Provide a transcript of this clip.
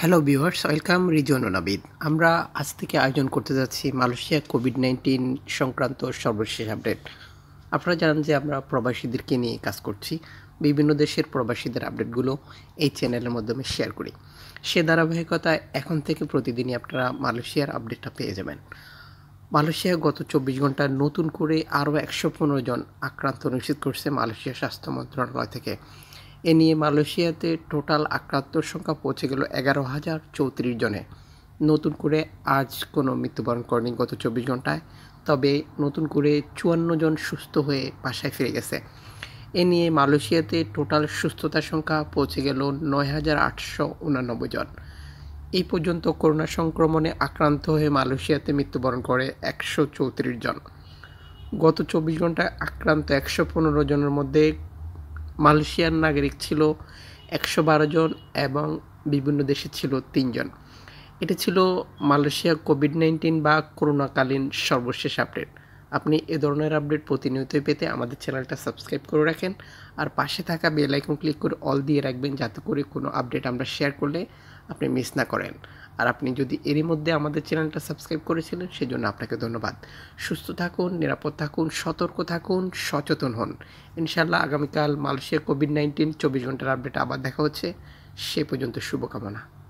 hello viewers welcome রিজন নাবিদ আমরা আজ থেকে আয়োজন করতে যাচ্ছি মালয়েশিয়া কোভিড নাইন্টিন সংক্রান্ত সর্বশেষ আপডেট আপনারা জানেন যে আমরা প্রবাসীদেরকে নিয়ে কাজ করছি বিভিন্ন দেশের প্রবাসীদের আপডেটগুলো এই চ্যানেলের মাধ্যমে শেয়ার করি সে ধারাবাহিকতায় এখন থেকে প্রতিদিনই আপনারা মালয়েশিয়ার আপডেটটা পেয়ে যাবেন মালয়েশিয়া গত চব্বিশ ঘন্টা নতুন করে আরও একশো পনেরো জন আক্রান্ত নিশ্চিত করছে মালয়েশিয়া স্বাস্থ্য মন্ত্রণালয় থেকে এ নিয়ে মালয়েশিয়াতে টোটাল আক্রান্তর সংখ্যা পৌঁছে গেল এগারো হাজার চৌত্রিশ জনে নতুন করে আজ কোনো মৃত্যুবরণ করেনি গত চব্বিশ ঘন্টায় তবে নতুন করে চুয়ান্ন জন সুস্থ হয়ে বাসায় ফিরে গেছে এ নিয়ে মালয়েশিয়াতে টোটাল সুস্থতার সংখ্যা পৌঁছে গেল নয় হাজার আটশো উনানব্বই জন এই পর্যন্ত করোনা সংক্রমণে আক্রান্ত হয়ে মালয়েশিয়াতে মৃত্যুবরণ করে একশো চৌত্রিশ জন গত চব্বিশ ঘন্টায় আক্রান্ত একশো পনেরো জনের মধ্যে মালয়েশিয়ার নাগরিক ছিল একশো বারো জন এবং বিভিন্ন দেশে ছিল তিনজন এটা ছিল মালয়েশিয়া কোভিড নাইন্টিন বা করোনাকালীন সর্বশেষ আপডেট আপনি এ ধরনের আপডেট প্রতিনিয়তই পেতে আমাদের চ্যানেলটা সাবস্ক্রাইব করে রাখেন আর পাশে থাকা বেল আইকন ক্লিক করে অল দিয়ে রাখবেন যাতে করে কোনো আপডেট আমরা শেয়ার করলে আপনি মিস না করেন আর আপনি যদি এরই মধ্যে আমাদের চ্যানেলটা সাবস্ক্রাইব করেছিলেন সেজন্য আপনাকে ধন্যবাদ সুস্থ থাকুন নিরাপদ থাকুন সতর্ক থাকুন সচেতন হন ইনশাল্লাহ আগামীকাল মালয়েশিয়া কোভিড নাইন্টিন চব্বিশ ঘন্টার আপডেট আবার দেখা হচ্ছে সে পর্যন্ত শুভকামনা